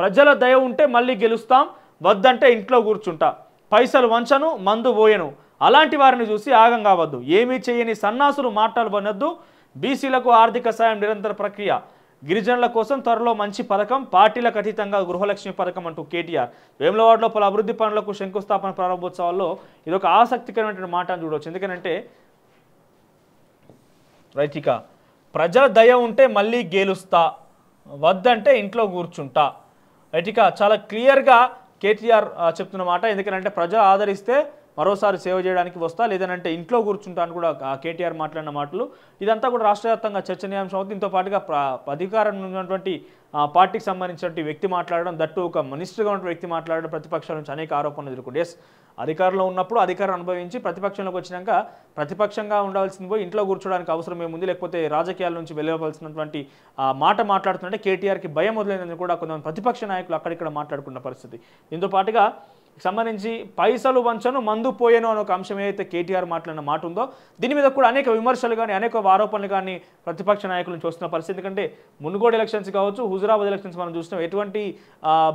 ప్రజల దయ ఉంటే మళ్ళీ గెలుస్తాం వద్దంటే ఇంట్లో కూర్చుంటా పైసలు వంచను మందు పోయను అలాంటి వారిని చూసి ఆగం కావద్దు ఏమీ చేయని సన్నాసులు మాటలు పనొద్దు బీసీలకు ఆర్థిక సాయం నిరంతర ప్రక్రియ గిరిజనుల కోసం త్వరలో మంచి పథకం పార్టీలకు అతీతంగా గృహలక్ష్మి పథకం అంటూ కేటీఆర్ వేములవాడలో పలు అభివృద్ధి పనులకు శంకుస్థాపన ప్రారంభోత్సవాల్లో ఒక ఆసక్తికరమైన మాట అని చూడవచ్చు ఎందుకంటే రైతిక ప్రజల దయ ఉంటే మళ్ళీ గెలుస్తా వద్దంటే ఇంట్లో కూర్చుంటా ఎటికా చాలా క్లియర్గా కేటీఆర్ చెప్తున్న మాట ఎందుకంటే ప్రజలు ఆదరిస్తే మరోసారి సేవ చేయడానికి వస్తా లేదంటే ఇంట్లో కూర్చుంటా అని కూడా కేటీఆర్ మాట్లాడిన మాటలు ఇదంతా కూడా రాష్ట్ర వ్యాప్తంగా చర్చనీయాంశం అవుతుంది దీంతో పాటుగా అధికారం ఉన్నటువంటి పార్టీకి సంబంధించినటువంటి వ్యక్తి మాట్లాడడం దట్టు ఒక మినిస్టర్గా ఉన్న వ్యక్తి మాట్లాడడం ప్రతిపక్షాల నుంచి అనేక ఆరోపణలు ఎదుర్కొంటే ఎస్ అధికారంలో ఉన్నప్పుడు అధికారం అనుభవించి ప్రతిపక్షంలోకి వచ్చినాక ప్రతిపక్షంగా ఉండాల్సింది పోయి ఇంట్లో కూర్చోడానికి అవసరం ఏముంది లేకపోతే రాజకీయాల నుంచి వెళ్ళవలసినటువంటి మాట మాట్లాడుతుంటే కేటీఆర్కి భయం వదిలేదని కూడా కొంతమంది ప్రతిపక్ష నాయకులు అక్కడిక్కడ మాట్లాడుకున్న పరిస్థితి దీంతో పాటుగా సంబంధించి పైసలు వంచను మందు పోయేను అనే ఒక అంశం ఏదైతే కేటీఆర్ మాట్లాడిన మాట ఉందో దీని మీద కూడా అనేక విమర్శలు కానీ అనేక ఆరోపణలు కానీ ప్రతిపక్ష నాయకులను చూస్తున్న పరిస్థితి ఎందుకంటే మునుగోడు ఎలక్షన్స్ కావచ్చు హుజురాబాద్ ఎలక్షన్స్ మనం చూసినాం ఎటువంటి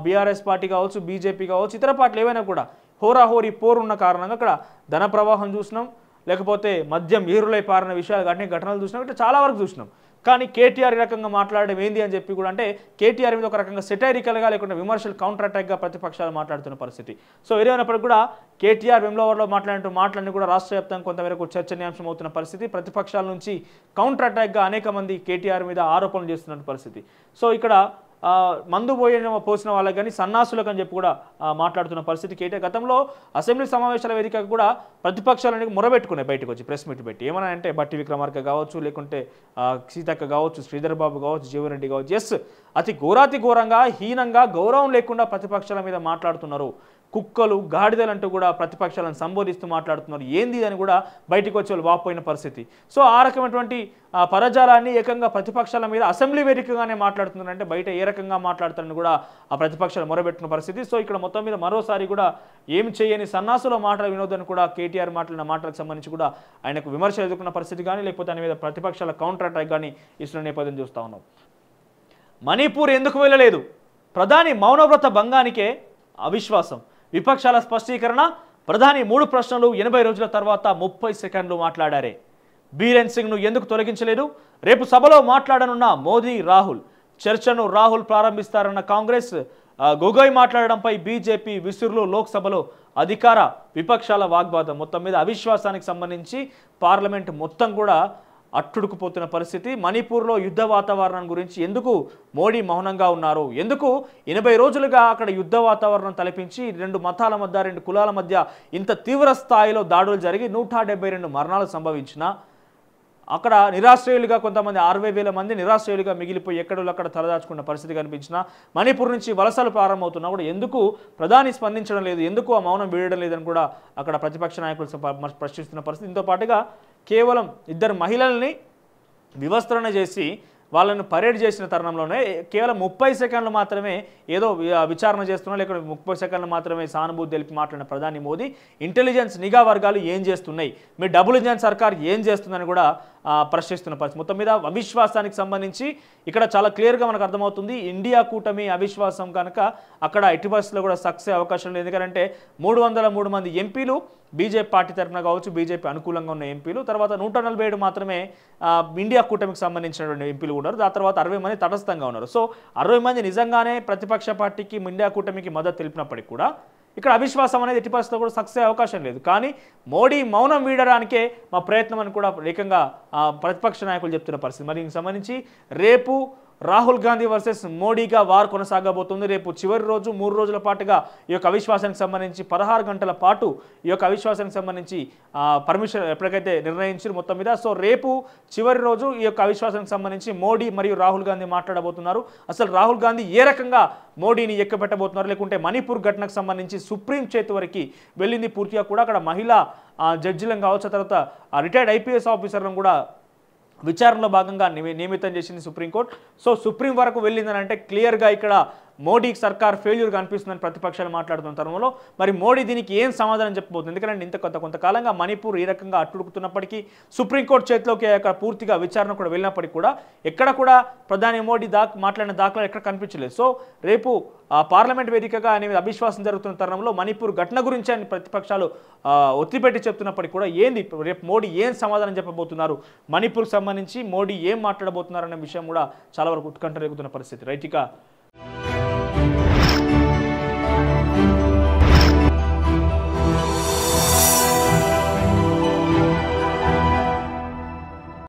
బీఆర్ఎస్ పార్టీ కావచ్చు బీజేపీ కావచ్చు ఇతర పార్టీలు ఏవైనా కూడా హోరాహోరీ పోరున్న కారణంగా అక్కడ ధన ప్రవాహం చూసినాం లేకపోతే మద్యం ఏరులై పారిన విషయాలు కానీ ఘటనలు చూసినాం ఇట్లా చాలా వరకు చూసినాం కానీ కేటీఆర్ రకంగా మాట్లాడడం ఏంది అని చెప్పి కూడా అంటే కేటీఆర్ మీద ఒక రకంగా సెటైరికల్గా లేకుండా విమర్శలు కౌంటర్ అటాక్గా ప్రతిపక్షాలు మాట్లాడుతున్న పరిస్థితి సో ఏదైనప్పటికీ కూడా కేటీఆర్ వెమ్లవర్లో మాట్లాడిన మాటలన్నీ కూడా రాష్ట్ర వ్యాప్తంగా కొంతవరకు చర్చనీయాంశం అవుతున్న పరిస్థితి ప్రతిపక్షాల నుంచి కౌంటర్ అటాక్గా అనేక మంది కేటీఆర్ మీద ఆరోపణలు చేస్తున్న పరిస్థితి సో ఇక్కడ మందు పోయిన పోసిన వాళ్ళకి కానీ సన్నాసులకు అని చెప్పి కూడా మాట్లాడుతున్న పరిస్థితి కేటే గతంలో అసెంబ్లీ సమావేశాల వేదిక కూడా ప్రతిపక్షాలని మొరబెట్టుకున్నాయి బయటకు వచ్చి ప్రెస్ మీట్ పెట్టి ఏమైనా అంటే బట్టి విక్రమార్క కావచ్చు లేకుంటే సీతక్క కావచ్చు శ్రీధర్ బాబు కావచ్చు రెడ్డి కావచ్చు ఎస్ అతి ఘోరాతి ఘోరంగా హీనంగా గౌరవం లేకుండా ప్రతిపక్షాల మీద మాట్లాడుతున్నారు కుక్కలు గాడిదలు అంటూ కూడా ప్రతిపక్షాలను సంబోధిస్తూ మాట్లాడుతున్నారు ఏంది అని కూడా బయటకు వచ్చే వాపోయిన పరిస్థితి సో ఆ రకమైనటువంటి పరజాలాన్ని ఏకంగా ప్రతిపక్షాల మీద అసెంబ్లీ వేదికగానే మాట్లాడుతున్నారంటే బయట ఏ రకంగా మాట్లాడతారని కూడా ఆ ప్రతిపక్షాలు మొరబెట్టిన పరిస్థితి సో ఇక్కడ మొత్తం మీద మరోసారి కూడా ఏం చేయని సన్నాసులో మాటల వినోదని కూడా కేటీఆర్ మాట్లాడిన మాటలకు సంబంధించి కూడా ఆయనకు విమర్శలు ఎదుర్కొన్న పరిస్థితి కానీ లేకపోతే దాని మీద ప్రతిపక్షాల కౌంటర్ అటాక్ కానీ ఇస్తున్న నేపథ్యం చూస్తూ ఉన్నాం మణిపూర్ ఎందుకు వెళ్ళలేదు ప్రధాని మౌనవ్రత భంగానికే అవిశ్వాసం విపక్షాల స్పష్టీకరణ ప్రధాని మూడు ప్రశ్నలు ఎనభై రోజుల తర్వాత ముప్పై సెకండ్లు మాట్లాడారే బీరేన్ సింగ్ను ఎందుకు తొలగించలేదు రేపు సభలో మాట్లాడనున్న మోదీ రాహుల్ చర్చను రాహుల్ ప్రారంభిస్తారన్న కాంగ్రెస్ గొగోయ్ మాట్లాడడంపై బీజేపీ విసురులు లోక్సభలో అధికార విపక్షాల వాగ్వాదం మొత్తం మీద అవిశ్వాసానికి సంబంధించి పార్లమెంట్ మొత్తం కూడా అట్టుడుకుపోతున్న పరిస్థితి మణిపూర్లో యుద్ధ వాతావరణం గురించి ఎందుకు మోడీ మౌనంగా ఉన్నారు ఎందుకు ఎనభై రోజులుగా అక్కడ యుద్ధ వాతావరణం తలపించి రెండు మతాల మధ్య రెండు కులాల మధ్య ఇంత తీవ్ర స్థాయిలో దాడులు జరిగి నూట రెండు మరణాలు సంభవించిన అక్కడ నిరాశ్రయులుగా కొంతమంది అరవై వేల మంది నిరాశ్రయులుగా మిగిలిపోయి ఎక్కడో అక్కడ తలదాచుకున్న పరిస్థితి కనిపించిన మణిపూర్ నుంచి వలసలు ప్రారంభమవుతున్నా కూడా ఎందుకు ప్రధాని స్పందించడం లేదు ఎందుకు ఆ మౌనం వీడడం లేదని కూడా అక్కడ ప్రతిపక్ష నాయకులు ప్రశ్నిస్తున్న పరిస్థితి దీంతో పాటుగా కేవలం ఇద్దరు మహిళల్ని వివస్త్రణ చేసి వాళ్ళను పరేడ్ చేసిన తరుణంలోనే కేవలం ముప్పై సెకండ్లు మాత్రమే ఏదో విచారణ చేస్తున్నా లేకుంటే ముప్పై సెకండ్లు మాత్రమే సానుభూతి తెలిపి మాట్లాడిన ప్రధాని మోదీ ఇంటెలిజెన్స్ నిఘా వర్గాలు ఏం చేస్తున్నాయి మీ డబుల్ ఇంజన్ సర్కార్ ఏం చేస్తుందని కూడా ప్రశ్నిస్తున్న పరిస్థితి మొత్తం మీద అవిశ్వాసానికి సంబంధించి ఇక్కడ చాలా క్లియర్గా మనకు అర్థమవుతుంది ఇండియా కూటమి అవిశ్వాసం కనుక అక్కడ ఎట్టి పరిస్థితుల్లో కూడా సక్సెస్ అవకాశం లేదు ఎందుకంటే మూడు వందల మూడు మంది ఎంపీలు బీజేపీ పార్టీ తరఫున కావచ్చు బీజేపీ అనుకూలంగా ఉన్న ఎంపీలు తర్వాత నూట నలభై ఏడు మాత్రమే ఇండియా కూటమికి సంబంధించినటువంటి ఎంపీలు ఉన్నారు ఆ తర్వాత అరవై మంది తటస్థంగా ఉన్నారు సో అరవై మంది నిజంగానే ప్రతిపక్ష పార్టీకి ఇండియా కూటమికి మద్దతు తెలిపినప్పటికీ కూడా ఇక్కడ అవిశ్వాసం అనేది ఎట్టి పరిస్థితిలో కూడా సక్సెస్ అయ్యే అవకాశం లేదు కానీ మోడీ మౌనం వీడడానికే మా ప్రయత్నం అని కూడా ఏకంగా ప్రతిపక్ష నాయకులు చెప్తున్న పరిస్థితి మరి దీనికి సంబంధించి రేపు రాహుల్ గాంధీ వర్సెస్ మోడీగా వార్ కొనసాగబోతుంది రేపు చివరి రోజు మూడు రోజుల పాటుగా ఈ యొక్క అవిశ్వాసానికి సంబంధించి పదహారు గంటల పాటు ఈ యొక్క అవిశ్వాసానికి సంబంధించి పర్మిషన్ ఎప్పటికైతే నిర్ణయించారు మొత్తం మీద సో రేపు చివరి రోజు ఈ యొక్క అవిశ్వాసానికి సంబంధించి మోడీ మరియు రాహుల్ గాంధీ మాట్లాడబోతున్నారు అసలు రాహుల్ గాంధీ ఏ రకంగా మోడీని ఎక్కబెట్టబోతున్నారు లేకుంటే మణిపూర్ ఘటనకు సంబంధించి సుప్రీం చేతి వరకు వెళ్ళింది పూర్తిగా కూడా అక్కడ మహిళా జడ్జిలను కావచ్చు తర్వాత రిటైర్డ్ ఐపీఎస్ ఆఫీసర్లను కూడా విచారణలో భాగంగా నియమితం చేసింది సుప్రీంకోర్టు సో సుప్రీం వరకు వెళ్ళిందని అంటే క్లియర్గా ఇక్కడ మోడీ సర్కార్ ఫెయిల్యూర్ అనిపిస్తుందని ప్రతిపక్షాలు మాట్లాడుతున్న తరుణంలో మరి మోడీ దీనికి ఏం సమాధానం చెప్పబోతుంది ఎందుకంటే ఇంత కొంత కొంతకాలంగా మణిపూర్ ఈ రకంగా అట్టుడుకుతున్నప్పటికీ సుప్రీంకోర్టు చేతిలోకి అక్కడ పూర్తిగా విచారణ కూడా వెళ్ళినప్పటికీ కూడా ఎక్కడ కూడా ప్రధాని మోడీ దా మాట్లాడిన దాఖలు ఎక్కడ కనిపించలేదు సో రేపు పార్లమెంట్ వేదికగా అనేది అవిశ్వాసం జరుగుతున్న తరుణంలో మణిపూర్ ఘటన గురించి అని ప్రతిపక్షాలు ఒత్తిపెట్టి చెప్తున్నప్పటికీ కూడా ఏంది రేపు మోడీ ఏం సమాధానం చెప్పబోతున్నారు మణిపూర్కి సంబంధించి మోడీ ఏం మాట్లాడబోతున్నారు అనే విషయం కూడా చాలా వరకు ఉత్కంఠ రేగుతున్న పరిస్థితి రైట్ ఇక